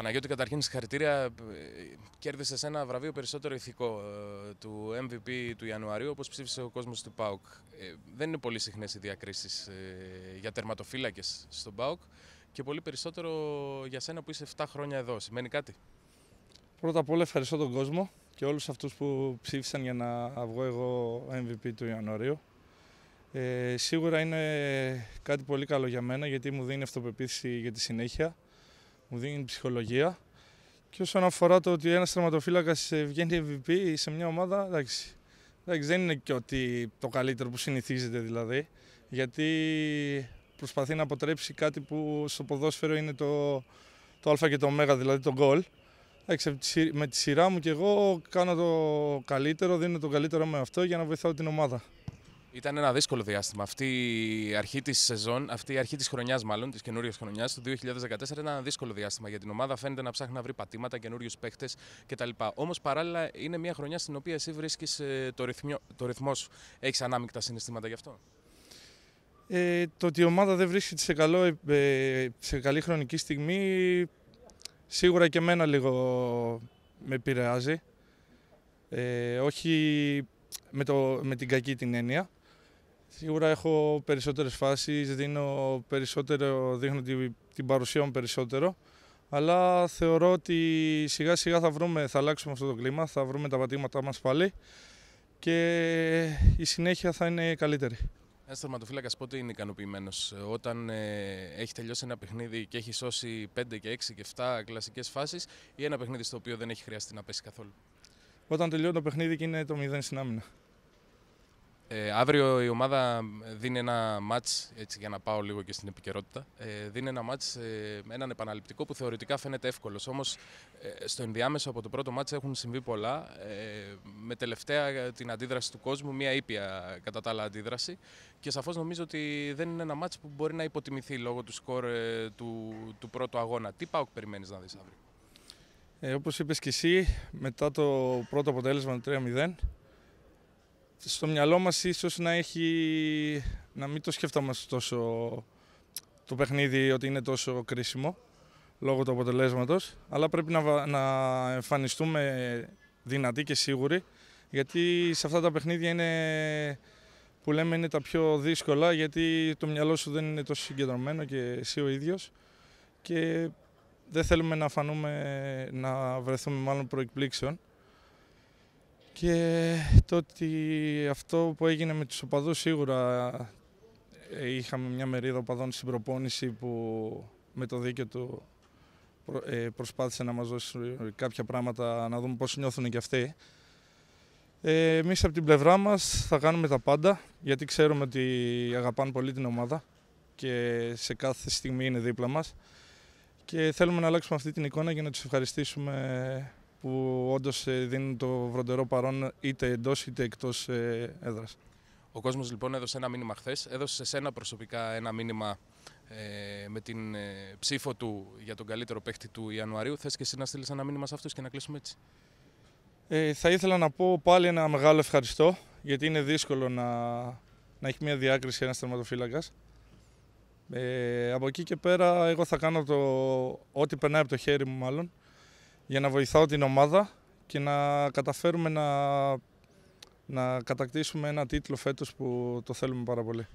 Παναγιώτη, καταρχήν συγχαρητήρια. Ε, κέρδισε ένα βραβείο περισσότερο ηθικό ε, του MVP του Ιανουαρίου, όπως ψήφισε ο κόσμος του ΠΑΟΚ. Ε, δεν είναι πολύ συχνές οι διακρίσεις για τερματοφύλακες στον ΠΑΟΚ και πολύ περισσότερο για σένα που είσαι 7 χρόνια εδώ. Σημαίνει κάτι. Πρώτα απ' όλα ευχαριστώ τον κόσμο και όλους αυτούς που ψήφισαν για να βγω εγώ MVP του Ιανουαρίου. Ε, σίγουρα είναι κάτι πολύ καλό για μένα γιατί μου δίνει αυτοπεποίθηση για τη συνέχεια μου δίνει ψυχολογία. Και όσον αφορά το ότι ένας τερματοφύλακα ε, βγαίνει MVP σε μια ομάδα, εντάξει. Δεν είναι και ότι το καλύτερο που συνηθίζεται δηλαδή. Γιατί προσπαθεί να αποτρέψει κάτι που στο ποδόσφαιρο είναι το, το Α και το Ω, δηλαδή το γκολ. Με τη σειρά μου και εγώ κάνω το καλύτερο, δίνω το καλύτερο με αυτό για να βοηθάω την ομάδα. Ήταν ένα δύσκολο διάστημα. Αυτή η αρχή της σεζόν, αυτή η αρχή της χρονιάς, μάλλον της καινούργια χρονιάς του 2014, ήταν ένα δύσκολο διάστημα για την ομάδα. Φαίνεται να ψάχνει να βρει πατήματα, καινούριους παίχτες κτλ. Όμως παράλληλα είναι μια χρονιά στην οποία εσύ βρίσκεις ε, το, το ρυθμός σου. Έχεις ανάμεικτα συναισθήματα γι' αυτό. Ε, το ότι η ομάδα δεν βρίσκεται σε, καλό, ε, ε, σε καλή χρονική στιγμή σίγουρα και εμένα λίγο με επηρεάζει. Ε, όχι με, το, με την κακή την έννοια. Σίγουρα έχω περισσότερες φάσεις, δίνω περισσότερο, δείχνω την, παρουσία μου περισσότερο. Αλλά θεωρώ ότι σιγά σιγά θα βρούμε, θα αλλάξουμε αυτό το κλίμα, θα βρούμε τα πατήματά μας πάλι και η συνέχεια θα είναι καλύτερη. Ένας τερματοφύλακα πότε είναι ικανοποιημένος, όταν ε, έχει τελειώσει ένα παιχνίδι και έχει σώσει 5 και 6 και 7 κλασικές φάσεις, ή ένα παιχνίδι στο οποίο δεν έχει χρειαστεί να πέσει καθόλου. Όταν τελειώνει το παιχνίδι και είναι το 0 στην άμυνα. Ε, αύριο η ομάδα δίνει ένα μάτς, έτσι για να πάω λίγο και στην επικαιρότητα, ε, δίνει ένα μάτς, ε, έναν επαναληπτικό που θεωρητικά φαίνεται εύκολος. Όμως ε, στο ενδιάμεσο από το πρώτο μάτς έχουν συμβεί πολλά, ε, με τελευταία την αντίδραση του κόσμου, μια ήπια κατά τα άλλα αντίδραση. Και σαφώς νομίζω ότι δεν είναι ένα μάτς που μπορεί να υποτιμηθεί λόγω του σκορ ε, του, του πρώτου αγώνα. Τι πάω και περιμένεις να δεις αύριο. Ε, όπως είπες και εσύ, μετά το πρώτο αποτέλεσμα του 3-0, στο μυαλό μας ίσως να έχει, να μην το σκεφτόμαστε τόσο το παιχνίδι ότι είναι τόσο κρίσιμο λόγω του αποτελέσματος, αλλά πρέπει να, να εμφανιστούμε δυνατοί και σίγουροι, γιατί σε αυτά τα παιχνίδια είναι που λέμε είναι τα πιο δύσκολα, γιατί το μυαλό σου δεν είναι τόσο συγκεντρωμένο και εσύ ο ίδιος και δεν θέλουμε να φανούμε, να βρεθούμε μάλλον προεκπλήξεων. Και το ότι αυτό που έγινε με τους οπαδούς σίγουρα ε, είχαμε μια μερίδα οπαδών στην προπόνηση που με το δίκαιο του ε, προσπάθησε να μας δώσει κάποια πράγματα να δούμε πώς νιώθουν και αυτοί. Ε, εμείς από την πλευρά μας θα κάνουμε τα πάντα γιατί ξέρουμε ότι αγαπάνε πολύ την ομάδα και σε κάθε στιγμή είναι δίπλα μας και θέλουμε να αλλάξουμε αυτή την εικόνα για να τους ευχαριστήσουμε που όντως ε, δίνουν το βροντερό παρόν είτε εντός είτε εκτός ε, έδρας. Ο κόσμος λοιπόν έδωσε ένα μήνυμα χθες. Έδωσε σε σένα προσωπικά ένα μήνυμα ε, με την ε, ψήφο του για τον καλύτερο παίχτη του Ιανουαρίου. Θες και εσύ να στείλεις ένα μήνυμα σε αυτούς και να κλείσουμε έτσι. Ε, θα ήθελα να πω πάλι ένα μεγάλο ευχαριστώ γιατί είναι δύσκολο να, να έχει μια διάκριση ένας τερματοφύλακας. Ε, από εκεί και πέρα, εγώ θα κάνω το ό,τι περνάει από το χέρι μου, μάλλον, για να βοηθάω την ομάδα και να καταφέρουμε να, να κατακτήσουμε ένα τίτλο φέτος που το θέλουμε πάρα πολύ.